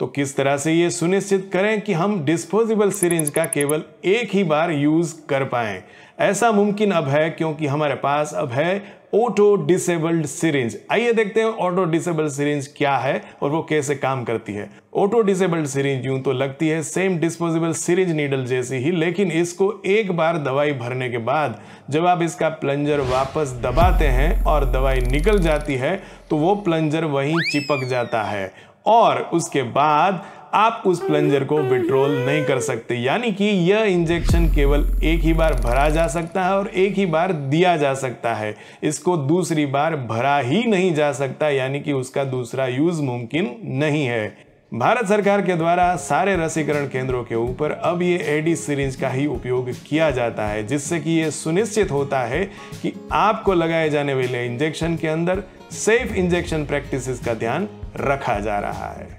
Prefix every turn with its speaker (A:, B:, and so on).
A: तो किस तरह से ये सुनिश्चित करें कि हम डिस्पोजेबल सिरिंज का केवल एक ही बार यूज़ कर पाए ऐसा मुमकिन अब है क्योंकि हमारे पास अब है ऑटो डिसेबल्ड सिरिंज आइए देखते हैं ऑटो डिसेबल्ड सिरिंज क्या है और वो कैसे काम करती है ऑटो डिसेबल्ड सिरिंज यूं तो लगती है सेम डिस्पोजेबल सिरिंज नीडल जैसी ही लेकिन इसको एक बार दवाई भरने के बाद जब आप इसका प्लंजर वापस दबाते हैं और दवाई निकल जाती है तो वो प्लंजर वहीं चिपक जाता है और उसके बाद आप उस प्लंजर को विड्रोल नहीं कर सकते यानी कि यह इंजेक्शन केवल एक ही बार भरा जा सकता है और एक ही बार दिया जा सकता है इसको दूसरी बार भरा ही नहीं जा सकता यानी कि उसका दूसरा यूज मुमकिन नहीं है भारत सरकार के द्वारा सारे रसीकरण केंद्रों के ऊपर अब ये एडी सीरीज का ही उपयोग किया जाता है जिससे कि ये सुनिश्चित होता है कि आपको लगाए जाने वाले इंजेक्शन के अंदर सेफ इंजेक्शन प्रैक्टिसेस का ध्यान रखा जा रहा है